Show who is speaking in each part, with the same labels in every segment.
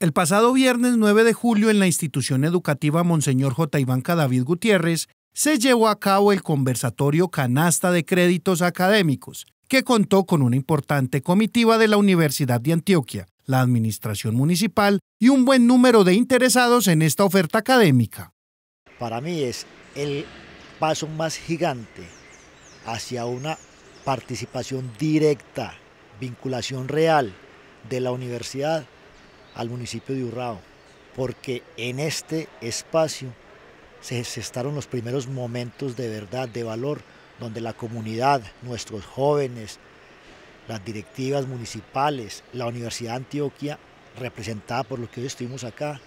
Speaker 1: El pasado viernes 9 de julio en la institución educativa Monseñor J. Iván David Gutiérrez se llevó a cabo el conversatorio Canasta de Créditos Académicos, que contó con una importante comitiva de la Universidad de Antioquia, la Administración Municipal y un buen número de interesados en esta oferta académica.
Speaker 2: Para mí es el paso más gigante hacia una participación directa, vinculación real de la universidad al municipio de Urrao, porque en este espacio se gestaron los primeros momentos de verdad, de valor, donde la comunidad, nuestros jóvenes, las directivas municipales, la Universidad de Antioquia, representada por lo que hoy estuvimos acá,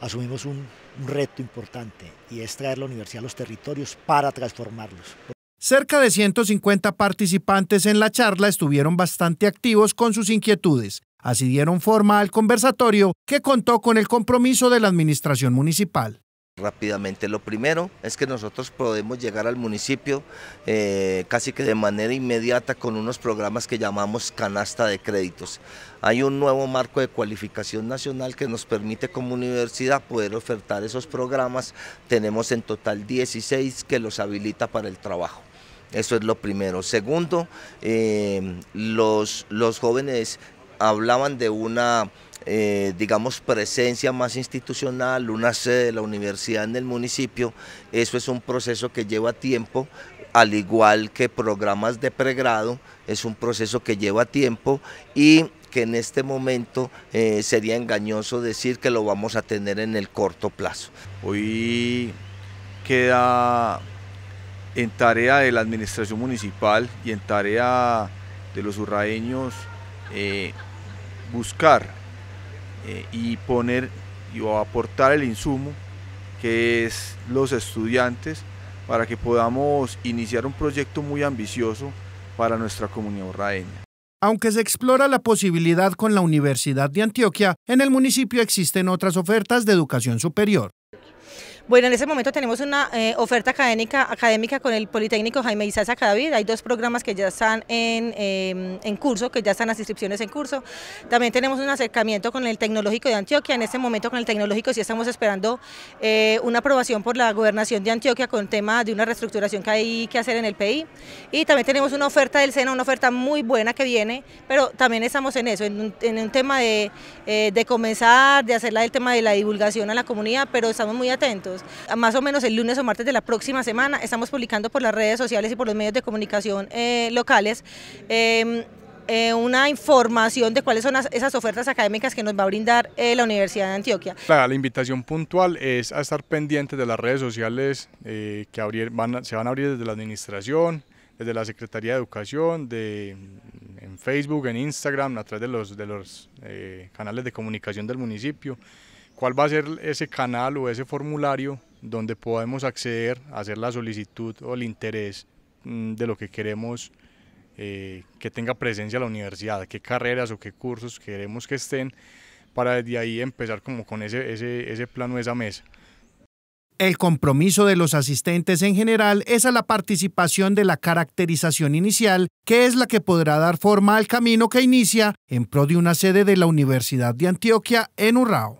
Speaker 2: asumimos un, reto importante y es traer la universidad a los territorios para transformarlos.
Speaker 1: Cerca de 150 participantes en la charla estuvieron bastante activos con sus inquietudes. Así dieron forma al conversatorio que contó con el compromiso de la administración municipal
Speaker 3: rápidamente. Lo primero es que nosotros podemos llegar al municipio eh, casi que de manera inmediata con unos programas que llamamos canasta de créditos. Hay un nuevo marco de cualificación nacional que nos permite como universidad poder ofertar esos programas. Tenemos en total 16 que los habilita para el trabajo. Eso es lo primero. Segundo, eh, los, los jóvenes hablaban de una, eh, digamos, presencia más institucional, una sede de la universidad en el municipio. Eso es un proceso que lleva tiempo, al igual que programas de pregrado, es un proceso que lleva tiempo y que en este momento eh, sería engañoso decir que lo vamos a tener en el corto plazo. Hoy queda en tarea de la administración municipal y en tarea de los urraeños eh, buscar eh, y poner y o aportar el insumo que es los estudiantes para que podamos iniciar un proyecto muy ambicioso para nuestra comunidad borraeña.
Speaker 1: Aunque se explora la posibilidad con la Universidad de Antioquia, en el municipio existen otras ofertas de educación superior.
Speaker 4: Bueno, en ese momento tenemos una eh, oferta académica, académica con el Politécnico Jaime Isaza Cadavid. Hay dos programas que ya están em, en, curso, que ya están las inscripciones en curso. También tenemos un acercamiento con el Tecnológico de Antioquia. En ese momento con el Tecnológico sí estamos esperando eh, una aprobación por la Gobernación de Antioquia con tema de una reestructuración que hay que hacer en el PI. Y también tenemos una oferta del SENA, una oferta muy buena que viene, pero también estamos en eso, en un, tema de, eh, de comenzar, de hacerla del tema de la divulgación a la comunidad, pero estamos muy atentos. Más o menos el lunes o martes de la próxima semana estamos publicando por las redes sociales y por los medios de comunicación eh, locales. Em, eh, una información de cuáles son esas ofertas académicas que nos va a brindar eh, la Universidad de Antioquia.
Speaker 5: La, invitación puntual es a estar pendiente de las redes sociales que se van a abrir desde la administración, desde la Secretaría de Educación, en Facebook, en Instagram, a través de los canales de comunicación del municipio cuál va a ser ese canal o ese formulario donde podemos acceder, a hacer la solicitud o el interés mm, de lo que queremos eh, que tenga presencia la universidad, qué carreras o qué cursos queremos que estén, para desde ahí empezar como con ese, ese, ese plano, esa mesa.
Speaker 1: El compromiso de los asistentes en general es a la participación de la caracterización inicial, que es la que podrá dar forma al camino que inicia en pro de una sede de la Universidad de Antioquia en Urrao.